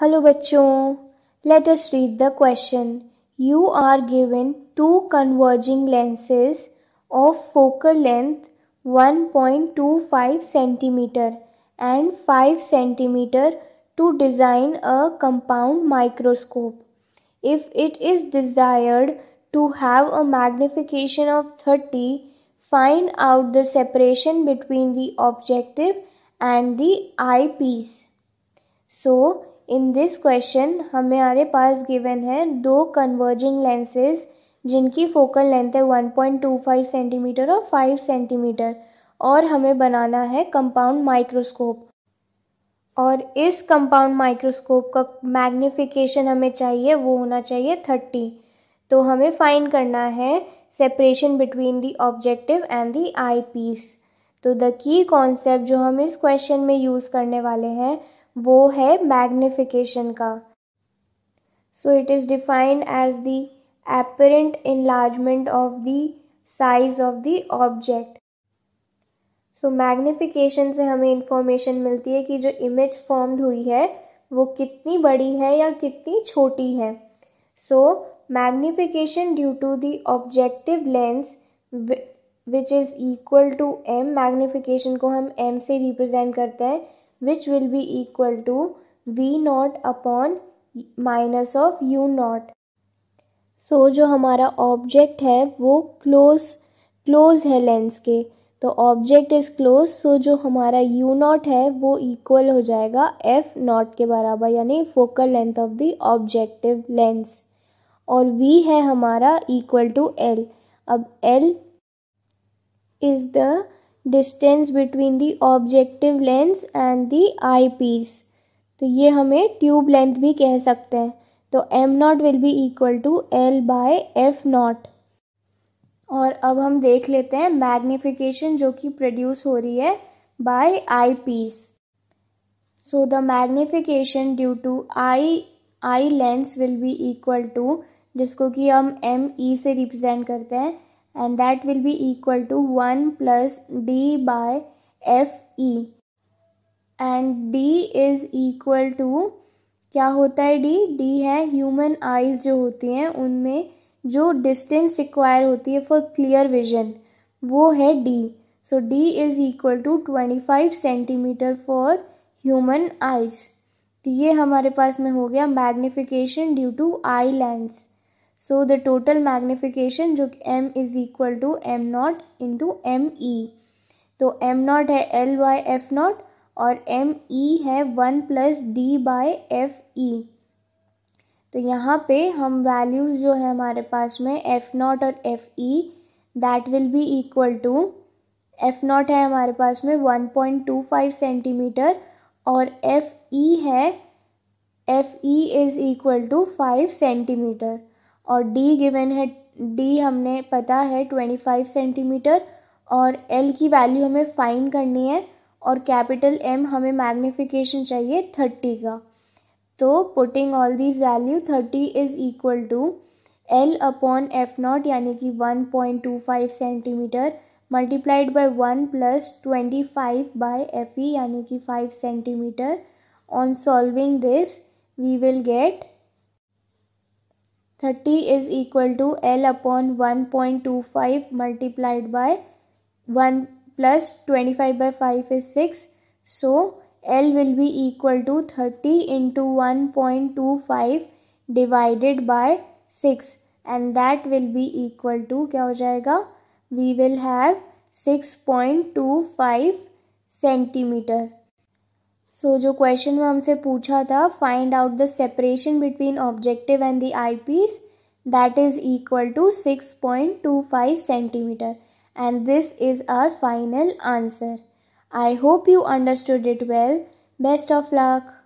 Hello bachon, let us read the question. You are given two converging lenses of focal length 1.25 cm and 5 cm to design a compound microscope. If it is desired to have a magnification of 30, find out the separation between the objective and the eyepiece. So, in this question हमारे पास given है दो converging lenses जिनकी focal length है 1.25 centimetre और 5 centimetre और हमें बनाना है कंपाउंड माइक्रोस्कोप और इस कंपाउंड माइक्रोस्कोप का मैग्निफिकेशन हमें चाहिए वो होना चाहिए 30 तो हमें फाइंड करना है separation between the objective and the eyepiece तो द की कॉन्सेप्ट जो हम इस क्वेश्चन में यूज़ करने वाले हैं वो है मैग्निफिकेशन का so it is defined as the apparent enlargement of the size of the object so magnification से हमें इंफॉर्मेशन मिलती है कि जो इमेज फॉर्म्ड हुई है वो कितनी बड़ी है या कितनी छोटी है so magnification due to the objective lens which is equal to M magnification को हम एम से रिप्रेजेंट करते हैं which will be equal to v naught upon minus of u naught so जो हमारा ऑब्जेक्ट है वो क्लोज क्लोज है लेंस के तो ऑब्जेक्ट इज क्लोज सो जो हमारा यू नॉट है वो इक्वल हो जाएगा एफ नॉट के बराबर यानी focal length of the objective lens और वी है हमारा इक्वल टू एल अब L is the distance between the objective lens and the eyepiece तो ये हमें ट्यूब लेंथ भी कह सकते हैं तो M naught will be equal to L by F naught और अब हम देख लेते हैं मैग्निफिकेशन जो कि प्रोड्यूस हो रही है by eyepiece so the magnification due to eye eye lens will be equal to जिसको कि हम एम ई e से रिप्रेजेंट करते हैं and that will be equal to 1 plus d by fe and d is equal to क्या होता है D D है ह्यूमन आइज जो होती हैं उनमें जो डिस्टेंस रिक्वायर होती है फॉर क्लियर विजन वो है D so D is equal to twenty five centimetre for human eyes तो ये हमारे पास में हो गया magnification due to eye lens so the total magnification जो M is equal to M naught into M E तो एम नॉट है एल बाई एफ नॉट और एम ई e है one plus D by F E तो यहाँ पे हम values जो e, है हमारे पास में एफ नॉट और F E that will be equal to F naught है हमारे पास में 1.25 सेंटीमीटर और एफ ई है F E is equal to 5 centimetre और डी गिवन है डी हमने पता है ट्वेंटी फाइव सेंटीमीटर और एल की वैल्यू हमें फाइन करनी है और कैपिटल एम हमें मैग्निफिकेशन चाहिए थर्टी का तो putting all these value thirty is equal to L upon F naught यानी कि one point two five centimetre multiplied by one plus twenty five by F E यानी कि five centimetre on solving this we will get 30 is equal to L upon 1.25 multiplied by 1 plus 25 by 5 is 6. So L will be equal to 30 into 1.25 divided by 6 and that will be equal to क्या हो We will have 6.25 centimeter. So so, जो question में हमसे पूछा था find out the separation between objective and the eyepiece that is equal to six point two five centimetre and this is our final answer. I hope you understood it well. Best of luck.